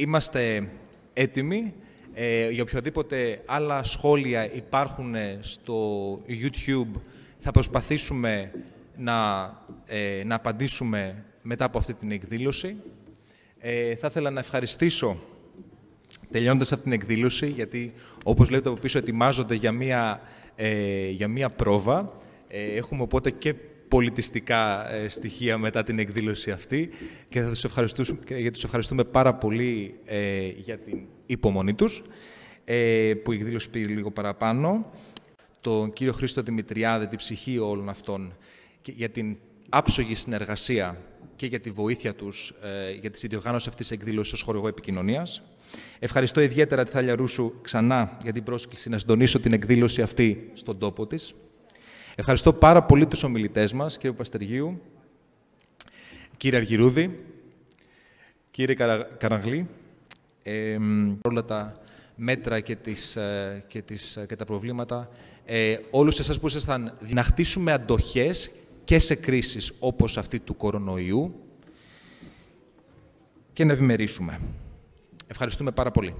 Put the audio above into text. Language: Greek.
Είμαστε έτοιμοι. Ε, για οποιοδήποτε άλλα σχόλια υπάρχουν ε, στο YouTube, θα προσπαθήσουμε να, ε, να απαντήσουμε μετά από αυτή την εκδήλωση. Ε, θα ήθελα να ευχαριστήσω, τελειώνοντας αυτή την εκδήλωση, γιατί όπως λέτε από πίσω ετοιμάζονται για μία, για μία πρόβα. έχουμε οπότε και πολιτιστικά ε, στοιχεία μετά την εκδήλωση αυτή και θα τους ευχαριστούμε, και τους ευχαριστούμε πάρα πολύ ε, για την υπομονή τους ε, που η εκδήλωση πήρε λίγο παραπάνω τον κύριο Χρήστο Δημητριάδη, την ψυχή όλων αυτών και για την άψογη συνεργασία και για τη βοήθεια τους ε, για τη συνδιοργάνωση αυτής της εκδήλωσης ως χορηγό επικοινωνίας. Ευχαριστώ ιδιαίτερα τη Θάλια Ρούσου ξανά για την πρόσκληση να συντονίσω την εκδήλωση αυτή στον τόπο της. Ευχαριστώ πάρα πολύ τους ομιλητές μας, κύριε Παστεργίου, κύριε Αργυρούδη, κύριε Καραγλή, ε, όλα τα μέτρα και, τις, ε, ε, και, τα προβλήματα, ε, όλους εσάς που ήσασταν, να χτίσουμε αντοχές και σε κρίσεις όπως αυτή του κορονοϊού και να ευημερίσουμε. Ευχαριστούμε πάρα πολύ.